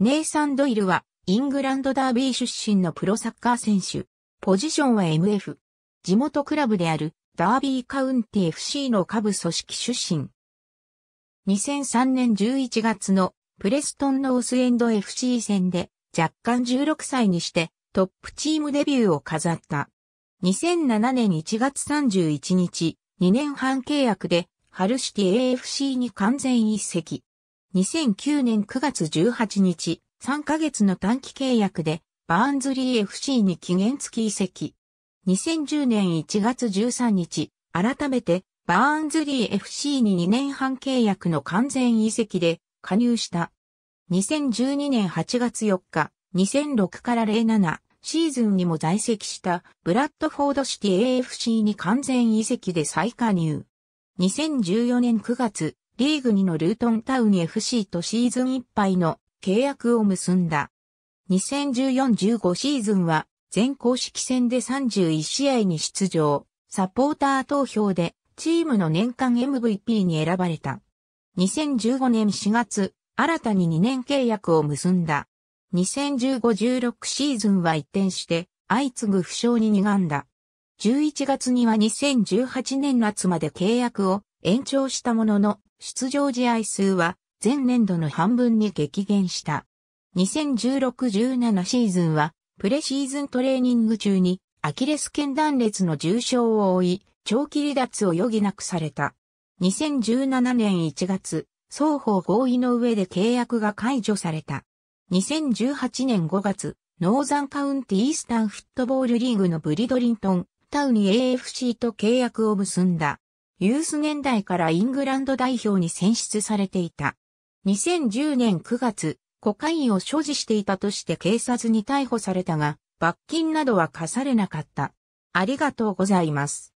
ネイサン・ドイルは、イングランドダービー出身のプロサッカー選手。ポジションは MF。地元クラブである、ダービーカウンティ FC の下部組織出身。2003年11月のプレストンノースエンド FC 戦で若干16歳にしてトップチームデビューを飾った。2007年1月31日、2年半契約でハルシティ AFC に完全一席。2009年9月18日、3ヶ月の短期契約で、バーンズリー FC に期限付き移籍。2010年1月13日、改めて、バーンズリー FC に2年半契約の完全移籍で加入した。2012年8月4日、2006から07シーズンにも在籍したブラッドフォードシティ AFC に完全移籍で再加入。2014年9月、リーグ2のルートンタウン FC とシーズンいっぱいの契約を結んだ。2014-15シーズンは全公式戦で31試合に出場、サポーター投票でチームの年間 MVP に選ばれた。2015年4月、新たに2年契約を結んだ。2015-16シーズンは一転して、相次ぐ負傷に苦んだ。11月には2018年夏まで契約を延長したものの、出場試合数は前年度の半分に激減した。2016-17シーズンはプレシーズントレーニング中にアキレス腱断裂の重傷を負い、長期離脱を余儀なくされた。2017年1月、双方合意の上で契約が解除された。2018年5月、ノーザンカウンティイースタンフットボールリーグのブリドリントン、タウニ AFC と契約を結んだ。ユース年代からイングランド代表に選出されていた。2010年9月、コカインを所持していたとして警察に逮捕されたが、罰金などは課されなかった。ありがとうございます。